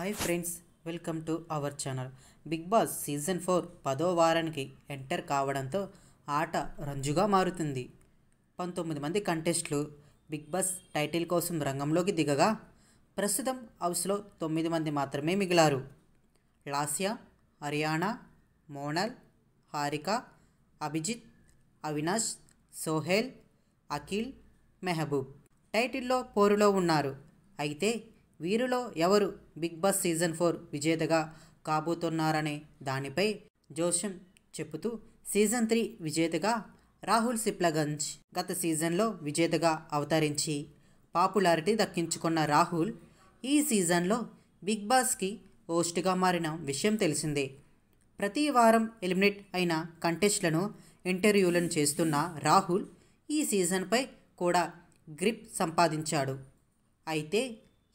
hi friends welcome to our channel Bigg Boss season four పదో వారానికి enter కావడంతో ఆట రంజుగా మారుతుంది పంతొమ్మిది మంది కంటెస్ట్లు బిగ్ బాస్ టైటిల్ కోసం రంగంలోకి దిగగా ప్రస్తుతం హౌస్లో తొమ్మిది మంది మాత్రమే మిగిలారు లాసియా హరియాణా మోనల్ హారిక అభిజిత్ అవినాష్ సోహెల్ అఖిల్ మెహబూబ్ టైటిల్లో పోరులో ఉన్నారు అయితే వీరిలో ఎవరు బిగ్ బాస్ సీజన్ ఫోర్ విజేతగా కాబోతున్నారనే దానిపై జోషం చెబుతూ సీజన్ త్రీ విజేతగా రాహుల్ సిప్లగంజ్ గత సీజన్లో విజేతగా అవతరించి పాపులారిటీ దక్కించుకున్న రాహుల్ ఈ సీజన్లో బిగ్ బాస్కి హోస్ట్గా మారిన విషయం తెలిసిందే ప్రతి వారం ఎలిమినేట్ అయిన కంటెస్ట్లను ఇంటర్వ్యూలను చేస్తున్న రాహుల్ ఈ సీజన్పై కూడా గ్రిప్ సంపాదించాడు అయితే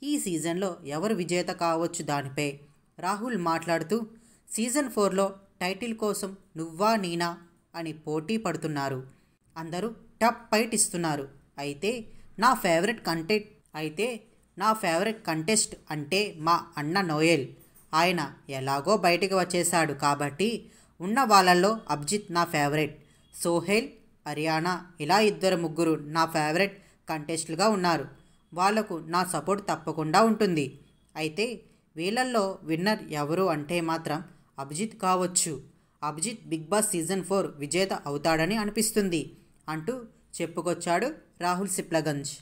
ఈ సీజన్లో ఎవరు విజేత కావచ్చు దానిపై రాహుల్ మాట్లాడుతూ సీజన్ ఫోర్లో టైటిల్ కోసం నువ్వా నీనా అని పోటీ పడుతున్నారు అందరూ టప్ ఫైట్ ఇస్తున్నారు అయితే నా ఫేవరెట్ కంటెంట్ అయితే నా ఫేవరెట్ కంటెస్ట్ అంటే మా అన్న నోయల్ ఆయన ఎలాగో బయటకు వచ్చేశాడు కాబట్టి ఉన్న వాళ్ళల్లో అబ్జిత్ నా ఫేవరెట్ సోహెల్ హర్యానా ఇలా ఇద్దరు ముగ్గురు నా ఫేవరెట్ కంటెస్ట్లుగా ఉన్నారు వాళ్లకు నా సపోర్ట్ తప్పకుండా ఉంటుంది అయితే వీళ్ళల్లో విన్నర్ ఎవరు అంటే మాత్రం అభిజిత్ కావచ్చు Abhijeet Bigg Boss season four విజేత అవుతాడని అనిపిస్తుంది అంటూ చెప్పుకొచ్చాడు రాహుల్ సిప్లగంజ్